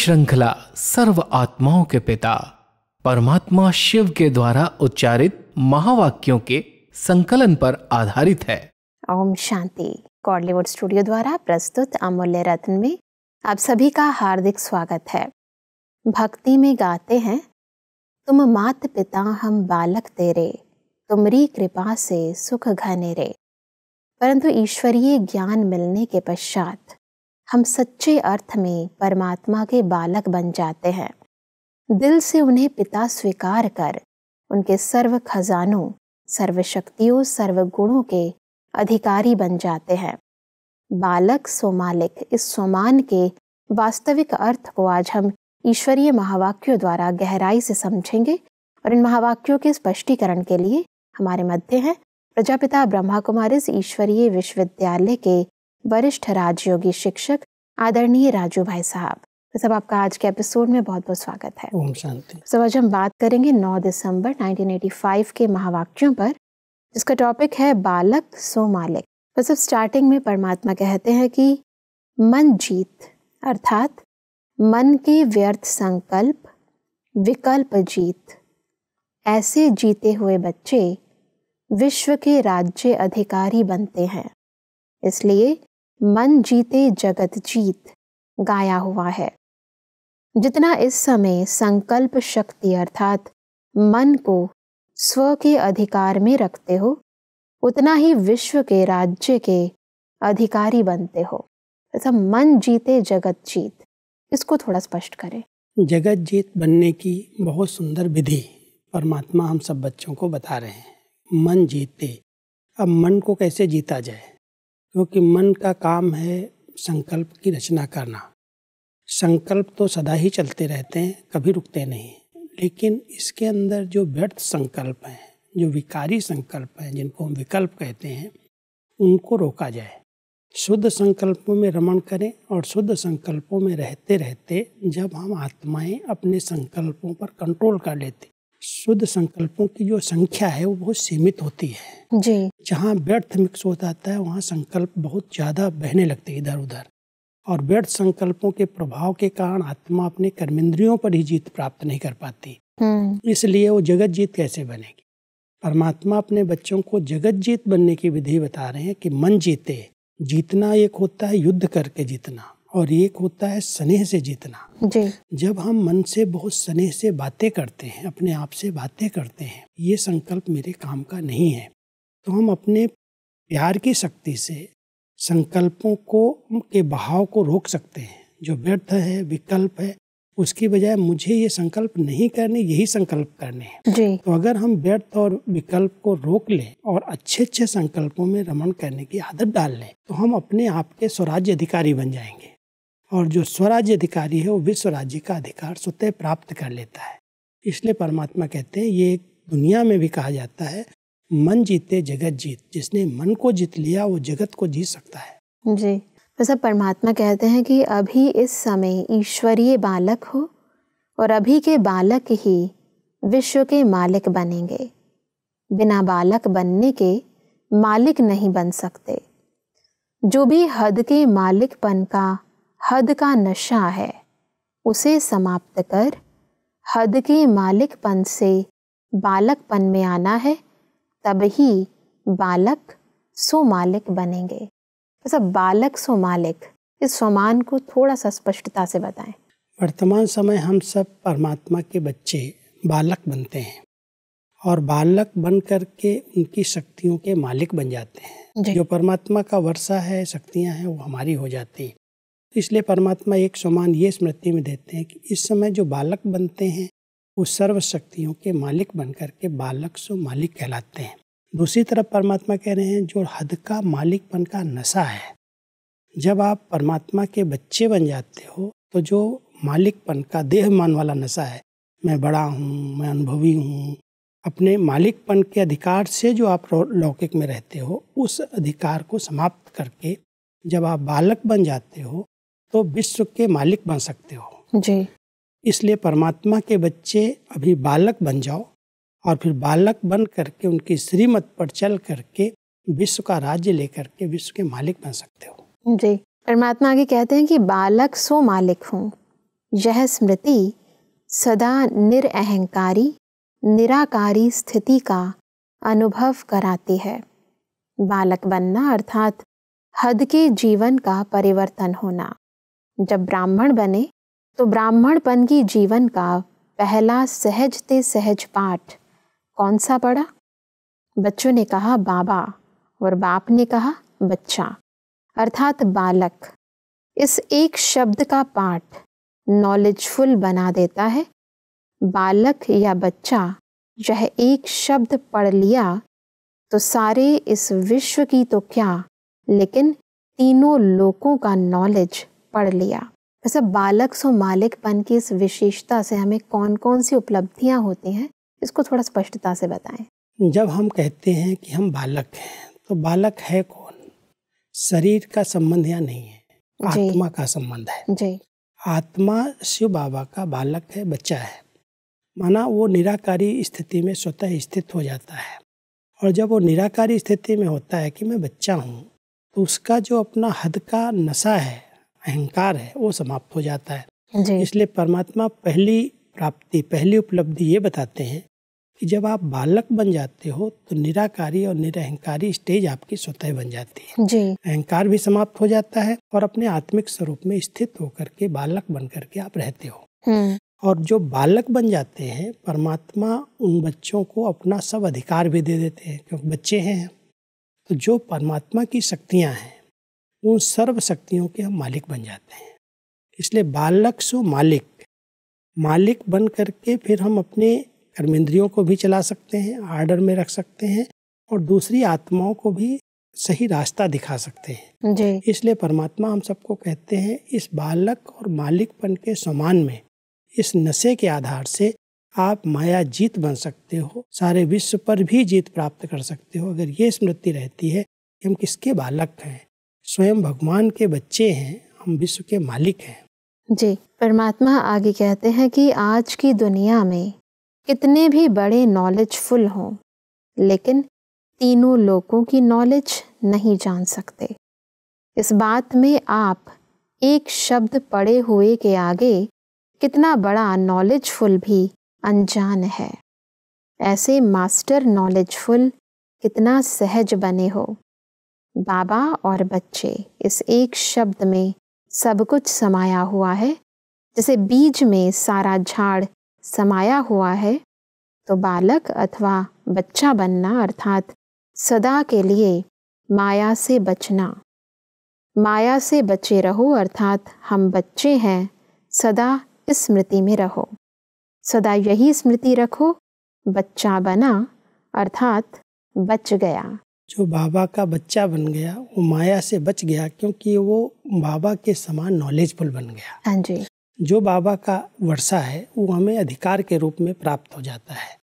श्रृंखला सर्व आत्माओं के पिता परमात्मा शिव के द्वारा उच्चारित महावाक्यों के संकलन पर आधारित है ओम शांति कॉलीवुड स्टूडियो द्वारा प्रस्तुत अमूल्य रत्न में आप सभी का हार्दिक स्वागत है भक्ति में गाते हैं तुम मात पिता हम बालक तेरे तुमरी कृपा से सुख घने रे परंतु ईश्वरीय ज्ञान मिलने के पश्चात हम सच्चे अर्थ में परमात्मा के बालक बन जाते हैं दिल से उन्हें पिता स्वीकार कर उनके सर्व खजानों सर्वशक्तियों गुणों के अधिकारी बन जाते हैं बालक सोमालिक इस सोमान के वास्तविक अर्थ को आज हम ईश्वरीय महावाक्यों द्वारा गहराई से समझेंगे और इन महावाक्यों के स्पष्टीकरण के लिए हमारे मध्य हैं प्रजापिता ब्रह्मा कुमारी ईश्वरीय विश्वविद्यालय के वरिष्ठ राजयोगी शिक्षक आदरणीय राजू भाई साहब तो सब आपका आज के एपिसोड में बहुत बहुत स्वागत है ओम शांति सब आज हम बात करेंगे 9 दिसंबर 1985 के महावाक्यों पर जिसका टॉपिक है बालक सो मालिक तो सब स्टार्टिंग में परमात्मा कहते हैं कि मन जीत अर्थात मन के व्यर्थ संकल्प विकल्प जीत ऐसे जीते हुए बच्चे विश्व के राज्य अधिकारी बनते हैं इसलिए मन जीते जगत जीत गाया हुआ है जितना इस समय संकल्प शक्ति अर्थात मन को स्व के अधिकार में रखते हो उतना ही विश्व के राज्य के अधिकारी बनते हो तो मन जीते जगत जीत इसको थोड़ा स्पष्ट करें जगत जीत बनने की बहुत सुंदर विधि परमात्मा हम सब बच्चों को बता रहे हैं मन जीते अब मन को कैसे जीता जाए क्योंकि मन का काम है संकल्प की रचना करना संकल्प तो सदा ही चलते रहते हैं कभी रुकते नहीं लेकिन इसके अंदर जो व्यर्थ संकल्प हैं जो विकारी संकल्प हैं जिनको हम विकल्प कहते हैं उनको रोका जाए शुद्ध संकल्पों में रमण करें और शुद्ध संकल्पों में रहते रहते जब हम आत्माएं अपने संकल्पों पर कंट्रोल कर लेते शुद्ध संकल्पों की जो संख्या है वो बहुत सीमित होती है जी जहाँ व्यर्थ मिक्स हो जाता है वहाँ संकल्प बहुत ज़्यादा बहने लगते हैं इधर उधर और व्यर्थ संकल्पों के प्रभाव के कारण आत्मा अपने कर्मेंद्रियों पर ही जीत प्राप्त नहीं कर पाती हम्म। इसलिए वो जगत जीत कैसे बनेगी परमात्मा अपने बच्चों को जगत जीत बनने की विधि बता रहे हैं कि मन जीते जीतना एक होता है युद्ध करके जीतना और एक होता है स्नेह से जीतना जी जब हम मन से बहुत स्नेह से बातें करते हैं अपने आप से बातें करते हैं ये संकल्प मेरे काम का नहीं है तो हम अपने प्यार की शक्ति से संकल्पों को के बहाव को रोक सकते हैं जो व्यर्थ है विकल्प है उसकी बजाय मुझे ये संकल्प नहीं करने यही संकल्प करने हैं तो अगर हम व्यर्थ और विकल्प को रोक लें और अच्छे अच्छे संकल्पों में रमण करने की आदत डाल लें तो हम अपने आप के स्वराज्य अधिकारी बन जाएंगे और जो स्वराज्य अधिकारी है वो विश्व राज्य का अधिकार स्वतः प्राप्त कर लेता है इसलिए परमात्मा कहते हैं ये दुनिया में भी कहा जाता है मन जीते जगत जीत जिसने मन को जीत लिया वो जगत को जीत सकता है जी वैसा तो परमात्मा कहते हैं कि अभी इस समय ईश्वरीय बालक हो और अभी के बालक ही विश्व के मालिक बनेंगे बिना बालक बनने के मालिक नहीं बन सकते जो भी हद के मालिकपन का हद का नशा है उसे समाप्त कर हद के मालिकपन से बालकपन में आना है तब ही बालक सो मालिक बनेंगे अच्छा बालक सो मालिक इस सोमान को थोड़ा सा स्पष्टता से बताएं वर्तमान समय हम सब परमात्मा के बच्चे बालक बनते हैं और बालक बन कर के उनकी शक्तियों के मालिक बन जाते हैं जो परमात्मा का वर्षा है शक्तियां हैं वो हमारी हो जाती हैं इसलिए परमात्मा एक समान ये स्मृति में देते हैं कि इस समय जो बालक बनते हैं वो सर्वशक्तियों के मालिक बनकर के बालक सो मालिक कहलाते हैं दूसरी तरफ परमात्मा कह रहे हैं जो हद का मालिक बन का नशा है जब आप परमात्मा के बच्चे बन जाते हो तो जो मालिकपन का देहमान वाला नशा है मैं बड़ा हूँ मैं अनुभवी हूँ अपने मालिकपन के अधिकार से जो आप लौकिक में रहते हो उस अधिकार को समाप्त करके जब आप बालक बन जाते हो तो विश्व के मालिक बन सकते हो जी इसलिए परमात्मा के बच्चे अभी बालक बन जाओ और फिर बालक बन करके उनकी श्रीमत पर चल करके विश्व का राज्य लेकर के विश्व के मालिक बन सकते हो जी परमात्मा आगे कहते हैं कि बालक सो मालिक हूँ यह स्मृति सदा निरअहंकारी निराकारी स्थिति का अनुभव कराती है बालक बनना अर्थात हद के जीवन का परिवर्तन होना जब ब्राह्मण बने तो ब्राह्मणपन की जीवन का पहला सहज ते सहज पाठ कौन सा पढ़ा बच्चों ने कहा बाबा और बाप ने कहा बच्चा अर्थात बालक इस एक शब्द का पाठ नॉलेजफुल बना देता है बालक या बच्चा यह एक शब्द पढ़ लिया तो सारे इस विश्व की तो क्या लेकिन तीनों लोकों का नॉलेज पढ़ लिया वैसे बालक सो मालिक पन की इस विशेषता से हमें कौन कौन सी उपलब्धियाँ होती हैं इसको थोड़ा स्पष्टता से बताएं जब हम कहते हैं कि हम बालक हैं तो बालक है कौन शरीर का संबंध या नहीं है आत्मा का संबंध है जी आत्मा शिव बाबा का बालक है बच्चा है माना वो निराकारी स्थिति में स्वतः स्थित हो जाता है और जब वो निराकारी स्थिति में होता है कि मैं बच्चा हूँ तो उसका जो अपना हद का नशा है अहंकार है वो समाप्त हो जाता है इसलिए परमात्मा पहली प्राप्ति पहली उपलब्धि ये बताते हैं कि जब आप बालक बन जाते हो तो निराकारी और निरहंकारी स्टेज आपकी स्वतः बन जाती है जी अहंकार भी समाप्त हो जाता है और अपने आत्मिक स्वरूप में स्थित होकर के बालक बन करके आप रहते हो हम्म। और जो बालक बन जाते हैं परमात्मा उन बच्चों को अपना सब अधिकार भी दे देते हैं क्योंकि बच्चे हैं तो जो परमात्मा की शक्तियाँ हैं उन सर्व शक्तियों के हम मालिक बन जाते हैं इसलिए बालक सो मालिक मालिक बन करके फिर हम अपने कर्मेंद्रियों को भी चला सकते हैं आर्डर में रख सकते हैं और दूसरी आत्माओं को भी सही रास्ता दिखा सकते हैं जी। इसलिए परमात्मा हम सबको कहते हैं इस बालक और मालिकपन के समान में इस नशे के आधार से आप माया जीत बन सकते हो सारे विश्व पर भी जीत प्राप्त कर सकते हो अगर ये स्मृति रहती है कि हम किसके बालक हैं स्वयं भगवान के बच्चे हैं हम विश्व के मालिक हैं जी परमात्मा आगे कहते हैं कि आज की दुनिया में कितने भी बड़े नॉलेजफुल हों लेकिन तीनों लोगों की नॉलेज नहीं जान सकते इस बात में आप एक शब्द पढ़े हुए के आगे कितना बड़ा नॉलेजफुल भी अनजान है ऐसे मास्टर नॉलेजफुल कितना सहज बने हो बाबा और बच्चे इस एक शब्द में सब कुछ समाया हुआ है जैसे बीज में सारा झाड़ समाया हुआ है तो बालक अथवा बच्चा बनना अर्थात सदा के लिए माया से बचना माया से बचे रहो अर्थात हम बच्चे हैं सदा इस स्मृति में रहो सदा यही स्मृति रखो बच्चा बना अर्थात बच गया जो बाबा का बच्चा बन गया वो माया से बच गया क्योंकि वो बाबा के समान नॉलेजफुल बन गया हाँ जी जो बाबा का वर्षा है वो हमें अधिकार के रूप में प्राप्त हो जाता है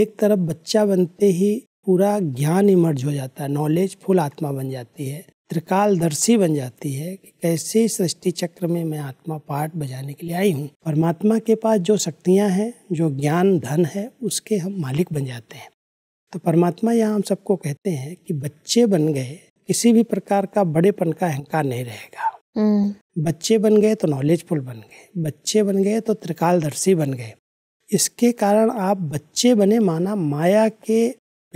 एक तरफ बच्चा बनते ही पूरा ज्ञान इमर्ज हो जाता है नॉलेज फुल आत्मा बन जाती है त्रिकालदर्शी बन जाती है कि कैसे सृष्टि चक्र में मैं आत्मा पाठ बजाने के लिए आई हूँ परमात्मा के पास जो शक्तियाँ हैं जो ज्ञान धन है उसके हम मालिक बन जाते हैं तो परमात्मा यहाँ हम सबको कहते हैं कि बच्चे बन गए किसी भी प्रकार का बड़ेपन का अहंकार नहीं रहेगा हम्म। बच्चे बन गए तो नॉलेजफुल बन गए बच्चे बन गए तो त्रिकालदर्शी बन गए इसके कारण आप बच्चे बने माना माया के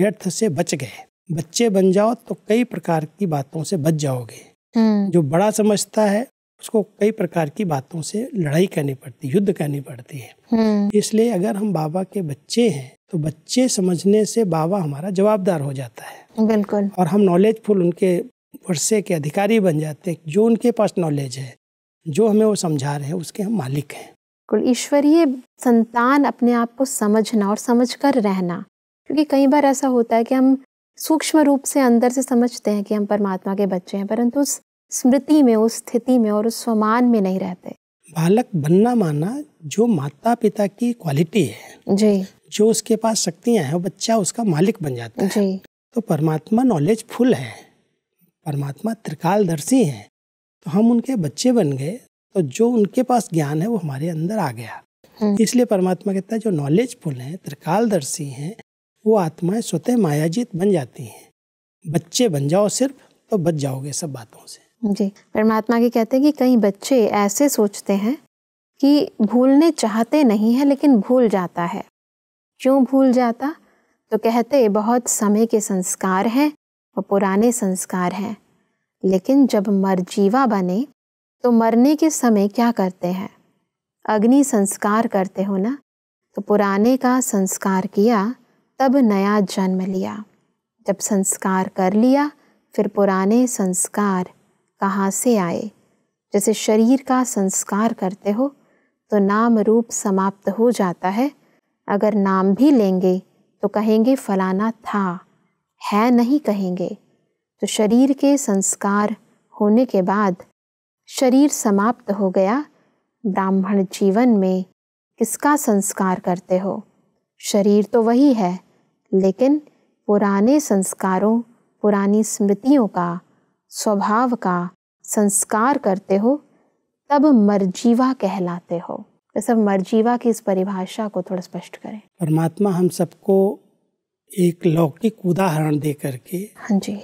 व्यर्थ से बच गए बच्चे बन जाओ तो कई प्रकार की बातों से बच जाओगे हम्म। जो बड़ा समझता है उसको कई प्रकार की बातों से लड़ाई करनी पड़ती युद्ध करनी पड़ती है हम्म। इसलिए अगर हम बाबा के बच्चे हैं तो बच्चे समझने से बाबा हमारा जवाबदार हो जाता है बिल्कुल और हम नॉलेजफुल उनके वर्षे के अधिकारी बन जाते हैं जो उनके पास नॉलेज है जो हमें वो समझा रहे हैं उसके हम मालिक हैं बिल्कुल ईश्वरीय संतान अपने आप को समझना और समझ कर रहना क्योंकि कई बार ऐसा होता है कि हम सूक्ष्म रूप से अंदर से समझते हैं कि हम परमात्मा के बच्चे हैं परंतु उस स्मृति में उस स्थिति में और उस स्वमान में नहीं रहते बालक बनना मानना जो माता पिता की क्वालिटी है जी जो उसके पास शक्तियां हैं बच्चा उसका मालिक बन जाता है तो परमात्मा नॉलेज फुल है परमात्मा त्रिकालदर्शी है तो हम उनके बच्चे बन गए तो जो उनके पास ज्ञान है वो हमारे अंदर आ गया हम्म। इसलिए परमात्मा कहता है जो नॉलेज फुल है त्रिकालदर्शी हैं वो आत्माएं स्वतः मायाजीत बन जाती हैं बच्चे बन जाओ सिर्फ तो बच जाओगे सब बातों से जी परमात्मा के कहते हैं कि कई बच्चे ऐसे सोचते हैं कि भूलने चाहते नहीं है लेकिन भूल जाता है क्यों भूल जाता तो कहते बहुत समय के संस्कार हैं और पुराने संस्कार हैं लेकिन जब मरजीवा बने तो मरने के समय क्या करते हैं अग्नि संस्कार करते हो ना तो पुराने का संस्कार किया तब नया जन्म लिया जब संस्कार कर लिया फिर पुराने संस्कार कहाँ से आए जैसे शरीर का संस्कार करते हो तो नाम रूप समाप्त हो जाता है अगर नाम भी लेंगे तो कहेंगे फलाना था है नहीं कहेंगे तो शरीर के संस्कार होने के बाद शरीर समाप्त हो गया ब्राह्मण जीवन में किसका संस्कार करते हो शरीर तो वही है लेकिन पुराने संस्कारों पुरानी स्मृतियों का स्वभाव का संस्कार करते हो तब मर्जीवा कहलाते हो तो सब मर्जीवा की इस परिभाषा को थोड़ा स्पष्ट करें परमात्मा हम सबको एक लौकिक उदाहरण दे करके हाँ जी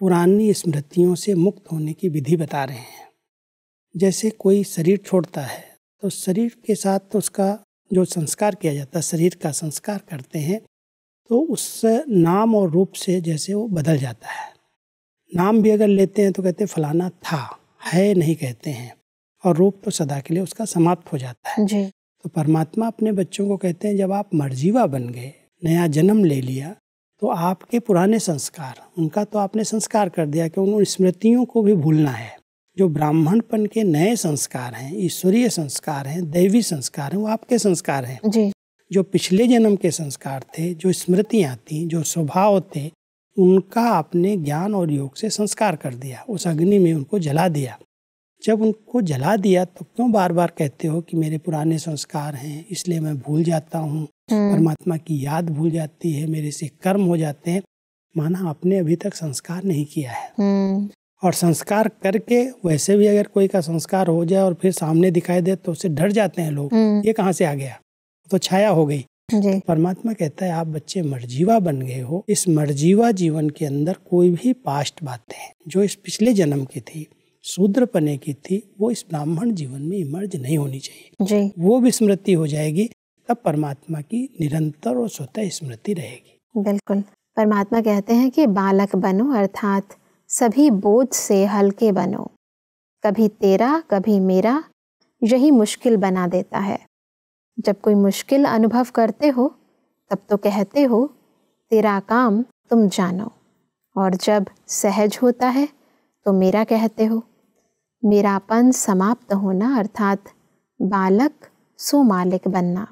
पुरानी स्मृतियों से मुक्त होने की विधि बता रहे हैं जैसे कोई शरीर छोड़ता है तो शरीर के साथ तो उसका जो संस्कार किया जाता है शरीर का संस्कार करते हैं तो उस नाम और रूप से जैसे वो बदल जाता है नाम भी अगर लेते हैं तो कहते हैं फलाना था है नहीं कहते हैं और रूप तो सदा के लिए उसका समाप्त हो जाता है जी। तो परमात्मा अपने बच्चों को कहते हैं जब आप मर्जीवा बन गए नया जन्म ले लिया तो आपके पुराने संस्कार उनका तो आपने संस्कार कर दिया कि उन स्मृतियों को भी भूलना है जो ब्राह्मणपन के नए संस्कार हैं ईश्वरीय संस्कार हैं दैवी संस्कार हैं वो आपके संस्कार हैं जी। जो पिछले जन्म के संस्कार थे जो स्मृतियाँ थीं जो स्वभाव थे उनका अपने ज्ञान और योग से संस्कार कर दिया उस अग्नि में उनको जला दिया जब उनको जला दिया तो क्यों बार बार कहते हो कि मेरे पुराने संस्कार हैं इसलिए मैं भूल जाता हूँ हम्म। परमात्मा की याद भूल जाती है मेरे से कर्म हो जाते हैं माना आपने अभी तक संस्कार नहीं किया है हम्म। और संस्कार करके वैसे भी अगर कोई का संस्कार हो जाए और फिर सामने दिखाई दे तो उसे डर जाते हैं लोग हम्म। ये कहाँ से आ गया तो छाया हो गई परमात्मा कहता है आप बच्चे मर्जीवा बन गए हो इस मर्जीवा जीवन के अंदर कोई भी पास्ट बातें जो इस पिछले जन्म की थी पने की थी वो इस ब्राह्मण जीवन में इमर्ज नहीं होनी चाहिए जी वो विस्मृति हो जाएगी तब परमात्मा की निरंतर और स्वतः स्मृति रहेगी बिल्कुल परमात्मा कहते हैं कि बालक बनो अर्थात सभी बोध से हल्के बनो कभी तेरा कभी मेरा यही मुश्किल बना देता है जब कोई मुश्किल अनुभव करते हो तब तो कहते हो तेरा काम तुम जानो और जब सहज होता है तो मेरा कहते हो मेरापन समाप्त होना अर्थात बालक सो मालिक बनना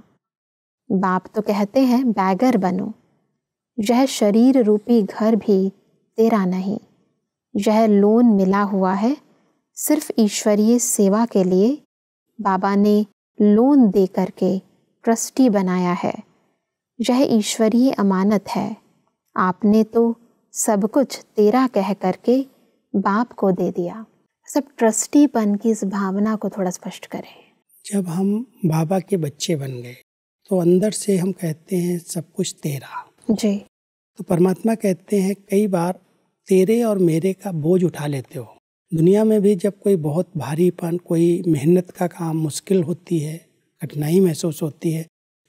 बाप तो कहते हैं बैगर बनो यह शरीर रूपी घर भी तेरा नहीं यह लोन मिला हुआ है सिर्फ ईश्वरीय सेवा के लिए बाबा ने लोन दे करके ट्रस्टी बनाया है यह ईश्वरीय अमानत है आपने तो सब कुछ तेरा कह करके बाप को दे दिया सब ट्रस्टीपन की इस भावना को थोड़ा स्पष्ट करें जब हम बाबा के बच्चे बन गए तो अंदर से हम कहते हैं सब कुछ तेरा जी तो परमात्मा कहते हैं कई बार तेरे और मेरे का बोझ उठा लेते हो दुनिया में भी जब कोई बहुत भारीपन कोई मेहनत का काम मुश्किल होती है कठिनाई महसूस होती है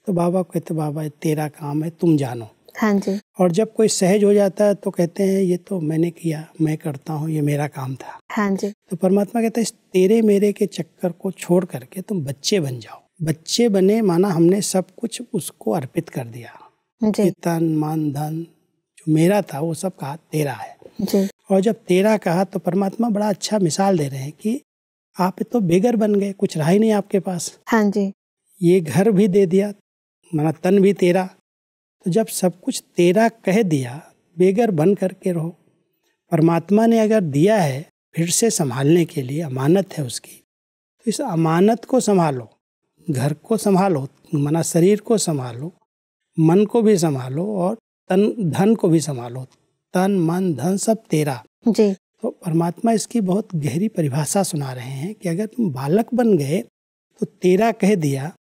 तो बाबा कहते बाबा तेरा काम है तुम जानो हाँ जी और जब कोई सहज हो जाता है तो कहते हैं ये तो मैंने किया मैं करता हूँ ये मेरा काम था हाँ जी तो परमात्मा कहता है इस तेरे मेरे के चक्कर को छोड़ करके तुम बच्चे बन जाओ बच्चे बने माना हमने सब कुछ उसको अर्पित कर दिया जी तन मन धन जो मेरा था वो सब कहा तेरा है और जब तेरा कहा तो परमात्मा बड़ा अच्छा मिसाल दे रहे हैं कि आप तो बेगर बन गए कुछ रहा ही नहीं आपके पास हाँ जी ये घर भी दे दिया माना तन भी तेरा तो जब सब कुछ तेरा कह दिया बेगर बन करके रहो परमात्मा ने अगर दिया है फिर से संभालने के लिए अमानत है उसकी तो इस अमानत को संभालो घर को संभालो माना शरीर को संभालो मन को भी संभालो और तन धन को भी संभालो तन मन धन सब तेरा जी तो परमात्मा इसकी बहुत गहरी परिभाषा सुना रहे हैं कि अगर तुम बालक बन गए तो तेरा कह दिया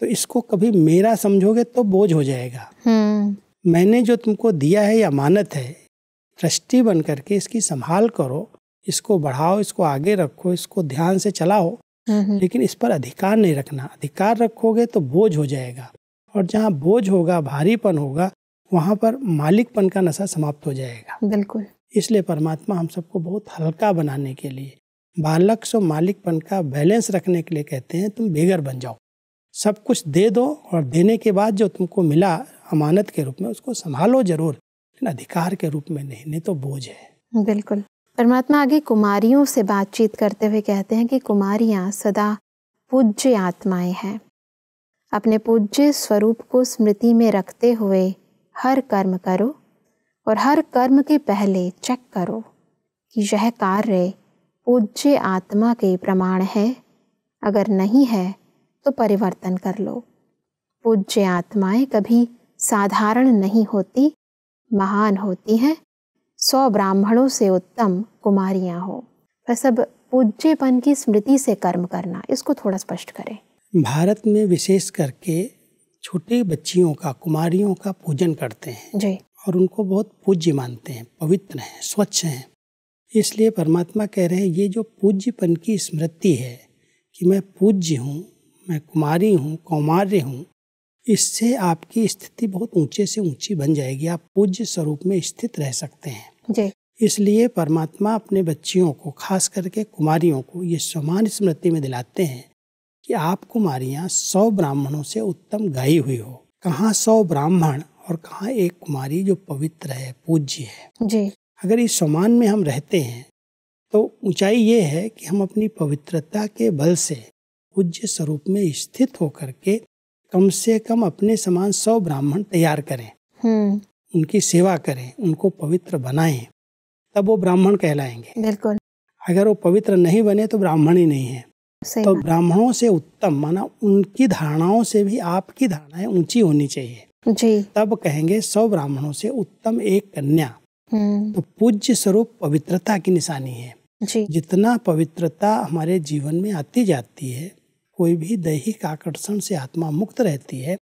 तो इसको कभी मेरा समझोगे तो बोझ हो जाएगा हम्म। मैंने जो तुमको दिया है या मानत है दृष्टि बन करके इसकी संभाल करो इसको बढ़ाओ इसको आगे रखो इसको ध्यान से चलाओ हम्म, हम्म। लेकिन इस पर अधिकार नहीं रखना अधिकार रखोगे तो बोझ हो जाएगा और जहाँ बोझ होगा भारीपन होगा वहाँ पर मालिकपन का नशा समाप्त हो जाएगा बिल्कुल इसलिए परमात्मा हम सबको बहुत हल्का बनाने के लिए बालक सो मालिकपन का बैलेंस रखने के लिए कहते हैं तुम बेगर बन जाओ सब कुछ दे दो और देने के बाद जो तुमको मिला अमानत के रूप में उसको संभालो जरूर लेकिन अधिकार के रूप में नहीं नहीं तो बोझ है बिल्कुल परमात्मा आगे कुमारियों से बातचीत करते हुए कहते हैं कि कुमारियाँ सदा पूज्य आत्माएं हैं अपने पूज्य स्वरूप को स्मृति में रखते हुए हर कर्म करो और हर कर्म के पहले चेक करो कि यह कार्य पूज्य आत्मा के प्रमाण है अगर नहीं है तो परिवर्तन कर लो पूज्य आत्माएं कभी साधारण नहीं होती महान होती हैं सौ ब्राह्मणों से उत्तम कुमारियां हो वह सब पूज्यपन की स्मृति से कर्म करना इसको थोड़ा स्पष्ट करें भारत में विशेष करके छोटे बच्चियों का कुमारियों का पूजन करते हैं जी और उनको बहुत पूज्य मानते हैं पवित्र हैं स्वच्छ हैं इसलिए परमात्मा कह रहे हैं ये जो पूज्यपन की स्मृति है कि मैं पूज्य हूँ मैं कुमारी हूँ कौमार्य हूँ इससे आपकी स्थिति बहुत ऊंचे से ऊंची बन जाएगी आप पूज्य स्वरूप में स्थित रह सकते हैं जी इसलिए परमात्मा अपने बच्चियों को खास करके कुमारियों को ये समान स्मृति में दिलाते हैं कि आप कुमारियाँ सौ ब्राह्मणों से उत्तम गायी हुई हो कहाँ सौ ब्राह्मण और कहाँ एक कुमारी जो पवित्र है पूज्य है जी अगर इस समान में हम रहते हैं तो ऊंचाई ये है कि हम अपनी पवित्रता के बल से पूज्य स्वरूप में स्थित होकर के कम से कम अपने समान सौ ब्राह्मण तैयार करें हम्म। उनकी सेवा करें उनको पवित्र बनाएं तब वो ब्राह्मण कहलाएंगे बिल्कुल अगर वो पवित्र नहीं बने तो ब्राह्मण ही नहीं है तो ब्राह्मणों से उत्तम माना उनकी धारणाओं से भी आपकी धारणाएं ऊंची होनी चाहिए जी तब कहेंगे सौ ब्राह्मणों से उत्तम एक कन्या हम्म। तो पूज्य स्वरूप पवित्रता की निशानी है जी जितना पवित्रता हमारे जीवन में आती जाती है कोई भी दैहिक आकर्षण से आत्मा मुक्त रहती है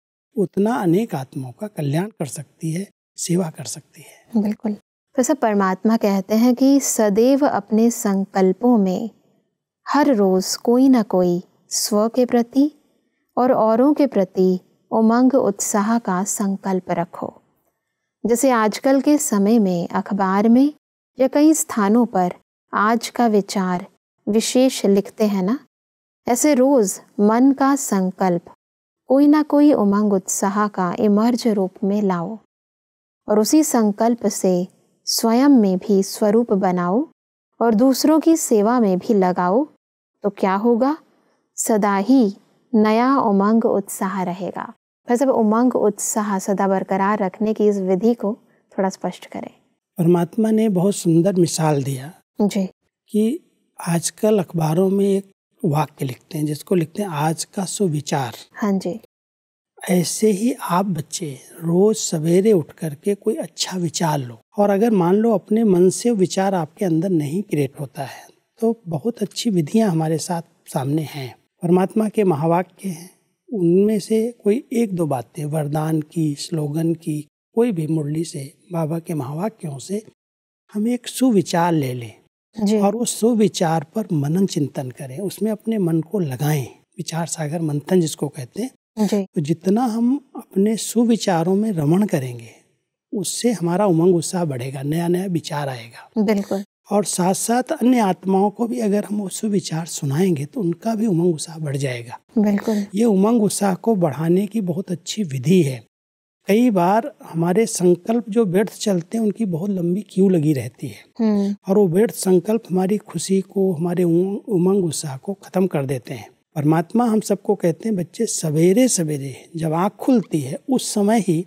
उतना अनेक आत्माओं का कल्याण कर सकती है सेवा कर सकती है बिल्कुल तो परमात्मा कहते हैं कि सदैव अपने संकल्पों में हर रोज़ कोई ना कोई स्व के प्रति और औरों के प्रति उमंग उत्साह का संकल्प रखो जैसे आजकल के समय में अखबार में या कई स्थानों पर आज का विचार विशेष लिखते हैं ना ऐसे रोज़ मन का संकल्प कोई ना कोई उमंग उत्साह का इमर्ज रूप में लाओ और उसी संकल्प से स्वयं में भी स्वरूप बनाओ और दूसरों की सेवा में भी लगाओ तो क्या होगा सदा ही नया उमंग उत्साह रहेगा बस अब उमंग उत्साह सदा बरकरार रखने की इस विधि को थोड़ा स्पष्ट करें परमात्मा ने बहुत सुंदर मिसाल दिया जी कि आजकल अखबारों में एक वाक्य लिखते हैं जिसको लिखते हैं आज का सुविचार हाँ जी ऐसे ही आप बच्चे रोज सवेरे उठ करके कोई अच्छा विचार लो और अगर मान लो अपने मन से विचार आपके अंदर नहीं क्रिएट होता है तो बहुत अच्छी विधियाँ हमारे साथ सामने हैं परमात्मा के महावाक्य हैं उनमें से कोई एक दो बातें वरदान की स्लोगन की कोई भी मुरली से बाबा के महावाक्यों से हम एक सुविचार ले लें और उस सुविचार पर मनन चिंतन करें उसमें अपने मन को लगाएं विचार सागर मंथन जिसको कहते हैं तो जितना हम अपने सुविचारों में रमण करेंगे उससे हमारा उमंग उत्साह बढ़ेगा नया नया विचार आएगा बिल्कुल और साथ साथ अन्य आत्माओं को भी अगर हम उस विचार सुनाएंगे तो उनका भी उमंग उत्साह बढ़ जाएगा बिल्कुल ये उमंग उत्साह को बढ़ाने की बहुत अच्छी विधि है कई बार हमारे संकल्प जो व्यर्थ चलते हैं उनकी बहुत लंबी क्यू लगी रहती है हम्म। और वो व्यर्थ संकल्प हमारी खुशी को हमारे उमंग उत्साह को खत्म कर देते हैं परमात्मा हम सबको कहते हैं बच्चे सवेरे सवेरे जब आँख खुलती है उस समय ही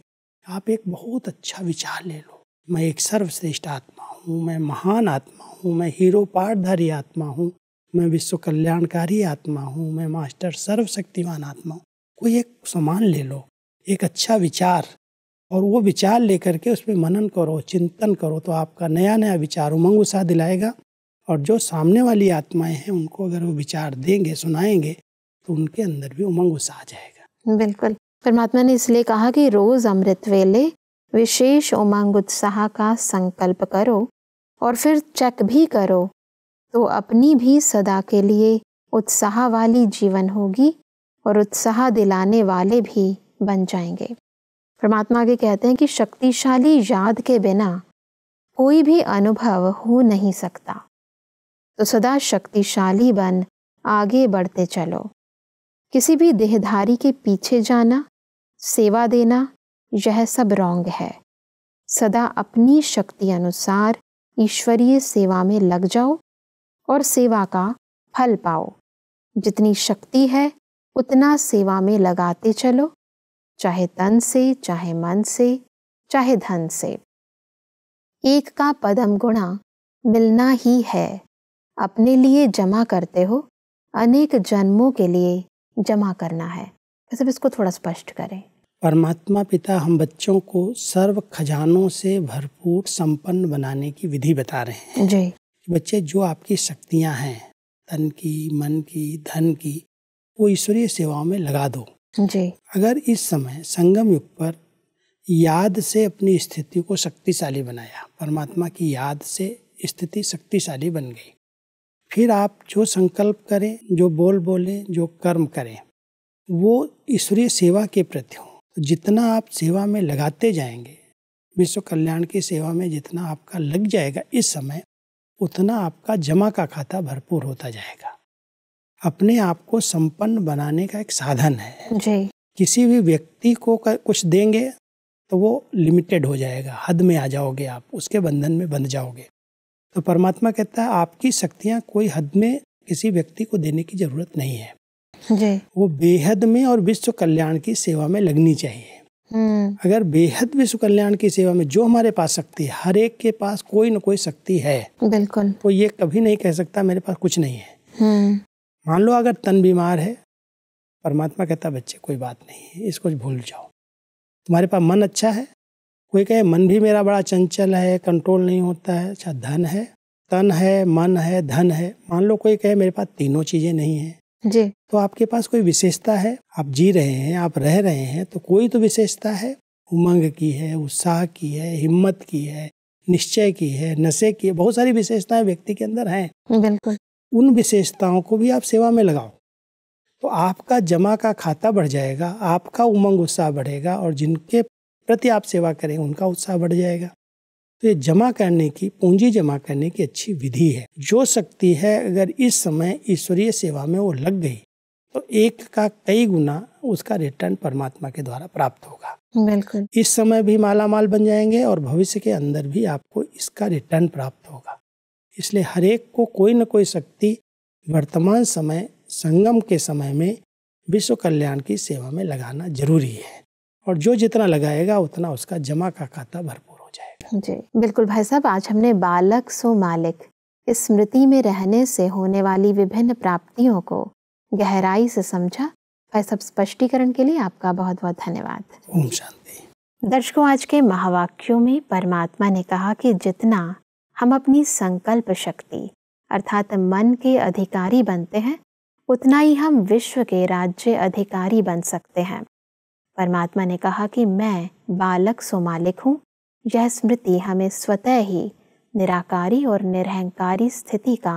आप एक बहुत अच्छा विचार ले लो मैं एक सर्वश्रेष्ठ आत्मा हूँ मैं महान आत्मा हूँ मैं हीरो पाठधारी आत्मा हूँ मैं विश्व कल्याणकारी आत्मा हूँ मैं मास्टर सर्वशक्तिवान आत्मा हूँ कोई एक समान ले लो एक अच्छा विचार और वो विचार लेकर के उस पर मनन करो चिंतन करो तो आपका नया नया विचार उमंग उत्साह दिलाएगा और जो सामने वाली आत्माएं हैं उनको अगर वो विचार देंगे सुनाएंगे तो उनके अंदर भी उमंग उत्साह आ जाएगा बिल्कुल परमात्मा ने इसलिए कहा कि रोज अमृत वेले विशेष उमंग उत्साह का संकल्प करो और फिर चेक भी करो तो अपनी भी सदा के लिए उत्साह वाली जीवन होगी और उत्साह दिलाने वाले भी बन जाएंगे परमात्मा के कहते हैं कि शक्तिशाली याद के बिना कोई भी अनुभव हो नहीं सकता तो सदा शक्तिशाली बन आगे बढ़ते चलो किसी भी देहधारी के पीछे जाना सेवा देना यह सब रॉन्ग है सदा अपनी शक्ति अनुसार ईश्वरीय सेवा में लग जाओ और सेवा का फल पाओ जितनी शक्ति है उतना सेवा में लगाते चलो चाहे तन से चाहे मन से चाहे धन से एक का पदम गुणा मिलना ही है अपने लिए जमा करते हो अनेक जन्मों के लिए जमा करना है तो इसको थोड़ा स्पष्ट करें परमात्मा पिता हम बच्चों को सर्व खजानों से भरपूर संपन्न बनाने की विधि बता रहे हैं जी बच्चे जो आपकी शक्तियां हैं तन की मन की धन की वो ईश्वरीय सेवाओं में लगा दो जी अगर इस समय संगम युग पर याद से अपनी स्थिति को शक्तिशाली बनाया परमात्मा की याद से स्थिति शक्तिशाली बन गई फिर आप जो संकल्प करें जो बोल बोलें जो कर्म करें वो ईश्वरीय सेवा के प्रति हो तो जितना आप सेवा में लगाते जाएंगे विश्व कल्याण की सेवा में जितना आपका लग जाएगा इस समय उतना आपका जमा का खाता भरपूर होता जाएगा अपने आप को संपन्न बनाने का एक साधन है जी। किसी भी व्यक्ति को कुछ देंगे तो वो लिमिटेड हो जाएगा हद में आ जाओगे आप उसके बंधन में बंध जाओगे तो परमात्मा कहता है आपकी शक्तियाँ कोई हद में किसी व्यक्ति को देने की ज़रूरत नहीं है जी वो बेहद में और विश्व कल्याण की सेवा में लगनी चाहिए हम्म। अगर बेहद विश्व कल्याण की सेवा में जो हमारे पास शक्ति है हर एक के पास कोई ना कोई शक्ति है बिल्कुल तो ये कभी नहीं कह सकता मेरे पास कुछ नहीं है हम्म। मान लो अगर तन बीमार है परमात्मा कहता बच्चे कोई बात नहीं है इसको भूल जाओ तुम्हारे पास मन अच्छा है कोई कहे मन भी मेरा बड़ा चंचल है कंट्रोल नहीं होता है अच्छा धन है तन है मन है धन है मान लो कोई कहे मेरे पास तीनों चीज़ें नहीं है जी तो आपके पास कोई विशेषता है आप जी रहे हैं आप रह रहे हैं तो कोई तो विशेषता है उमंग की है उत्साह की है हिम्मत की है निश्चय की है नशे की है बहुत सारी विशेषताएं व्यक्ति के अंदर हैं बिल्कुल उन विशेषताओं को भी आप सेवा में लगाओ तो आपका जमा का खाता बढ़ जाएगा आपका उमंग उत्साह बढ़ेगा और जिनके प्रति आप सेवा करें उनका उत्साह बढ़ जाएगा तो ये जमा करने की पूंजी जमा करने की अच्छी विधि है जो शक्ति है अगर इस समय ईश्वरीय सेवा में वो लग गई तो एक का कई गुना उसका रिटर्न परमात्मा के द्वारा प्राप्त होगा बिल्कुल इस समय भी माला माल बन जाएंगे और भविष्य के अंदर भी आपको इसका रिटर्न प्राप्त होगा इसलिए हरेक को कोई न कोई शक्ति वर्तमान समय संगम के समय में विश्व कल्याण की सेवा में लगाना जरूरी है और जो जितना लगाएगा उतना उसका जमा का खाता भरपूर जी बिल्कुल भाई साहब आज हमने बालक सो मालिक स्मृति में रहने से होने वाली विभिन्न प्राप्तियों को गहराई से समझा भाई साहब स्पष्टीकरण के लिए आपका बहुत बहुत धन्यवाद दर्शकों आज के महावाक्यों में परमात्मा ने कहा कि जितना हम अपनी संकल्प शक्ति अर्थात मन के अधिकारी बनते हैं उतना ही हम विश्व के राज्य अधिकारी बन सकते हैं परमात्मा ने कहा कि मैं बालक सो मालिक हूँ यह स्मृति हमें स्वतः ही निराकारी और निरहंकारी स्थिति का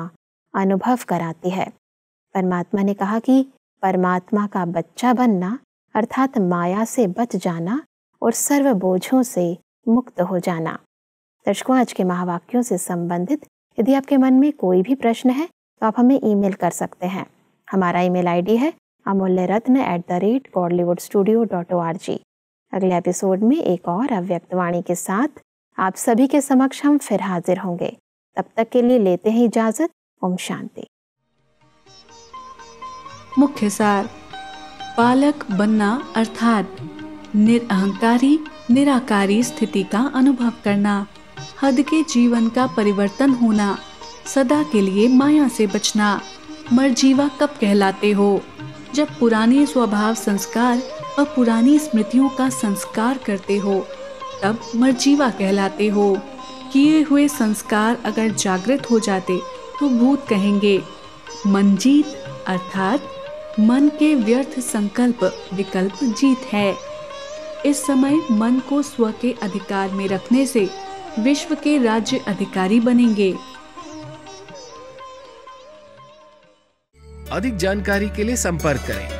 अनुभव कराती है परमात्मा ने कहा कि परमात्मा का बच्चा बनना अर्थात माया से बच जाना और सर्व बोझों से मुक्त हो जाना दर्शकों आज के महावाक्यों से संबंधित यदि आपके मन में कोई भी प्रश्न है तो आप हमें ईमेल कर सकते हैं हमारा ईमेल आईडी है Amulya Ratna at the rate Godlywood studio dot O R G अगले एपिसोड में एक और अव्यक्त वाणी के साथ आप सभी के समक्ष हम फिर हाजिर होंगे तब तक के लिए लेते हैं इजाजत ओम शांति मुख्य सार पालक बनना अर्थात निरअहकारी निराकारी स्थिति का अनुभव करना हद के जीवन का परिवर्तन होना सदा के लिए माया से बचना मरजीवा कब कहलाते हो जब पुराने स्वभाव संस्कार और पुरानी स्मृतियों का संस्कार करते हो तब मरजीवा कहलाते हो किए हुए संस्कार अगर जागृत हो जाते तो भूत कहेंगे मनजीत अर्थात मन के व्यर्थ संकल्प विकल्प जीत है इस समय मन को स्व के अधिकार में रखने से विश्व के राज्य अधिकारी बनेंगे अधिक जानकारी के लिए संपर्क करें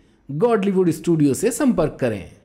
गॉडलीवुड स्टूडियो से संपर्क करें